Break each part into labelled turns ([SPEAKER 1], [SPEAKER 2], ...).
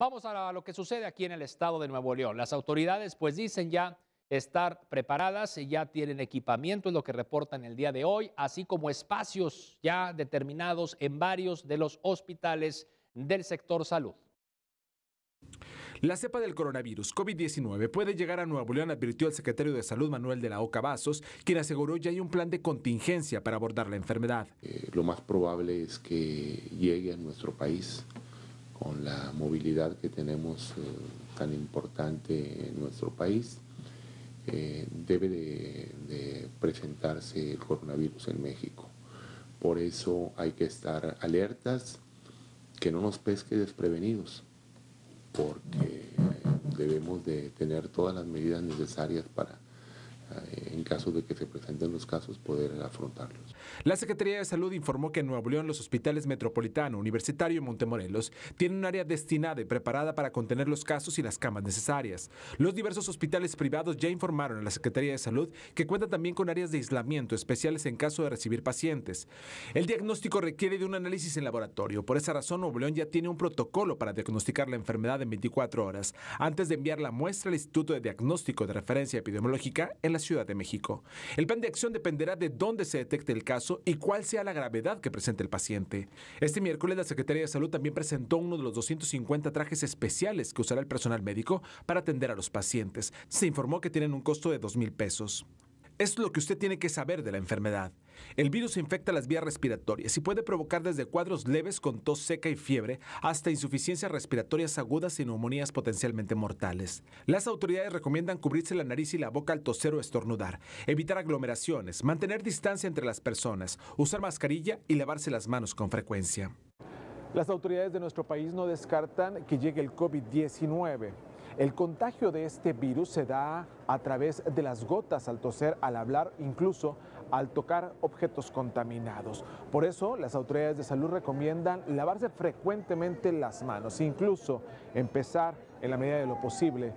[SPEAKER 1] Vamos a lo que sucede aquí en el estado de Nuevo León. Las autoridades pues dicen ya estar preparadas, y ya tienen equipamiento, es lo que reportan el día de hoy, así como espacios ya determinados en varios de los hospitales del sector salud. La cepa del coronavirus COVID-19 puede llegar a Nuevo León, advirtió el secretario de Salud Manuel de la Oca Vasos, quien aseguró ya hay un plan de contingencia para abordar la enfermedad.
[SPEAKER 2] Eh, lo más probable es que llegue a nuestro país con la movilidad que tenemos eh, tan importante en nuestro país, eh, debe de, de, presentarse el coronavirus en México. Por eso hay que estar alertas, que no nos pesque desprevenidos, porque debemos de tener todas las medidas necesarias para eh, en caso de que se presenten los casos, poder afrontarlos.
[SPEAKER 1] La Secretaría de Salud informó que en Nuevo León los hospitales Metropolitano, Universitario y Montemorelos tienen un área destinada y preparada para contener los casos y las camas necesarias. Los diversos hospitales privados ya informaron a la Secretaría de Salud que cuenta también con áreas de aislamiento especiales en caso de recibir pacientes. El diagnóstico requiere de un análisis en laboratorio. Por esa razón, Nuevo León ya tiene un protocolo para diagnosticar la enfermedad en 24 horas antes de enviar la muestra al Instituto de Diagnóstico de Referencia Epidemiológica en la Ciudad de México. El plan de acción dependerá de dónde se detecte el caso y cuál sea la gravedad que presente el paciente. Este miércoles la Secretaría de Salud también presentó uno de los 250 trajes especiales que usará el personal médico para atender a los pacientes. Se informó que tienen un costo de 2 mil pesos. Es lo que usted tiene que saber de la enfermedad. El virus infecta las vías respiratorias y puede provocar desde cuadros leves con tos seca y fiebre hasta insuficiencias respiratorias agudas y neumonías potencialmente mortales. Las autoridades recomiendan cubrirse la nariz y la boca al toser o estornudar, evitar aglomeraciones, mantener distancia entre las personas, usar mascarilla y lavarse las manos con frecuencia. Las autoridades de nuestro país no descartan que llegue el COVID-19. El contagio de este virus se da a través de las gotas al toser, al hablar, incluso al tocar objetos contaminados. Por eso, las autoridades de salud recomiendan lavarse frecuentemente las manos, incluso empezar en la medida de lo posible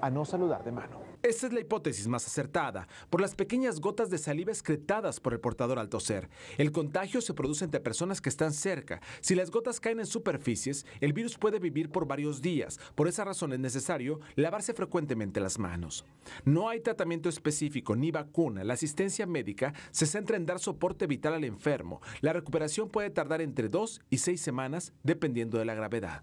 [SPEAKER 1] a no saludar de mano. Esta es la hipótesis más acertada, por las pequeñas gotas de saliva excretadas por el portador al toser. El contagio se produce entre personas que están cerca. Si las gotas caen en superficies, el virus puede vivir por varios días. Por esa razón es necesario lavarse frecuentemente las manos. No hay tratamiento específico ni vacuna. La asistencia médica se centra en dar soporte vital al enfermo. La recuperación puede tardar entre dos y seis semanas, dependiendo de la gravedad.